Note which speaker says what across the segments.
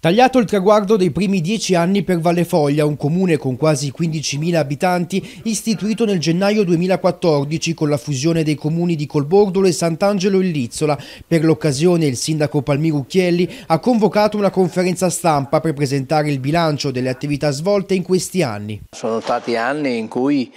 Speaker 1: Tagliato il traguardo dei primi dieci anni per Valle Foglia, un comune con quasi 15.000 abitanti, istituito nel gennaio 2014 con la fusione dei comuni di Colbordolo e Sant'Angelo in Lizzola. Per l'occasione il sindaco Palmiro Ucchielli ha convocato una conferenza stampa per presentare il bilancio delle attività svolte in questi anni.
Speaker 2: Sono stati anni in cui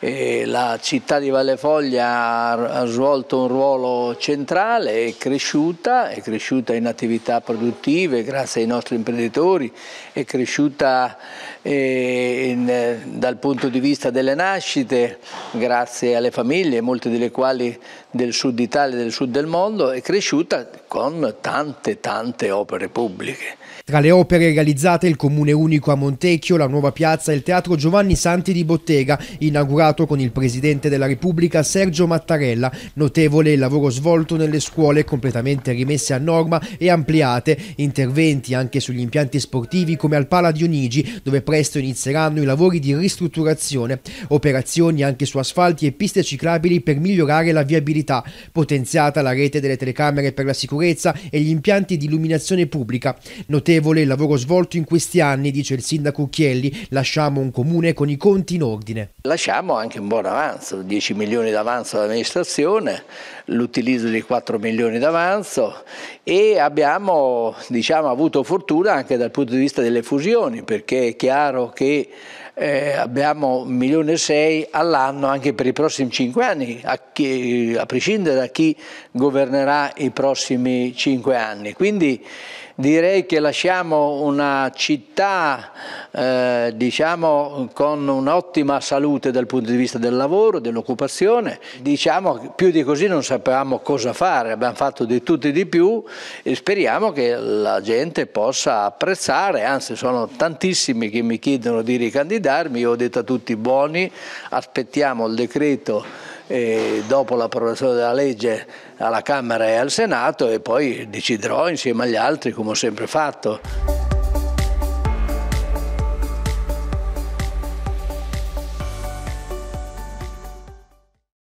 Speaker 2: eh, la città di Valle Foglia ha svolto un ruolo centrale, è cresciuta, è cresciuta in attività produttive grazie ai nostri imprenditori, è cresciuta eh, in, eh, dal punto di vista delle nascite grazie alle famiglie, molte delle quali del sud Italia e del sud del mondo è cresciuta con tante tante opere pubbliche.
Speaker 1: Tra le opere realizzate il Comune Unico a Montecchio, la nuova piazza e il Teatro Giovanni Santi di Bottega, inaugurato con il Presidente della Repubblica Sergio Mattarella. Notevole il lavoro svolto nelle scuole, completamente rimesse a norma e ampliate. Interventi anche sugli impianti sportivi come al Pala Dionigi, dove presto inizieranno i lavori di ristrutturazione. Operazioni anche su asfalti e piste ciclabili per migliorare la viabilità mobilità, potenziata la rete delle telecamere per la sicurezza e gli impianti di illuminazione pubblica. Notevole il lavoro svolto in questi anni, dice il sindaco Chielli, lasciamo un comune con i conti in ordine.
Speaker 2: Lasciamo anche un buon avanzo, 10 milioni d'avanzo all'amministrazione, l'utilizzo di 4 milioni d'avanzo e abbiamo diciamo, avuto fortuna anche dal punto di vista delle fusioni perché è chiaro che eh, abbiamo 1 milione e 6 all'anno anche per i prossimi 5 anni a, a prescindere da chi governerà i prossimi cinque anni. Quindi direi che lasciamo una città eh, diciamo, con un'ottima salute dal punto di vista del lavoro, dell'occupazione. Diciamo più di così non sapevamo cosa fare, abbiamo fatto di tutto e di più e speriamo che la gente possa apprezzare, anzi sono tantissimi che mi chiedono di ricandidarmi, io ho detto a tutti buoni, aspettiamo il decreto e dopo l'approvazione della legge alla Camera e al Senato e poi deciderò insieme agli altri come ho sempre fatto.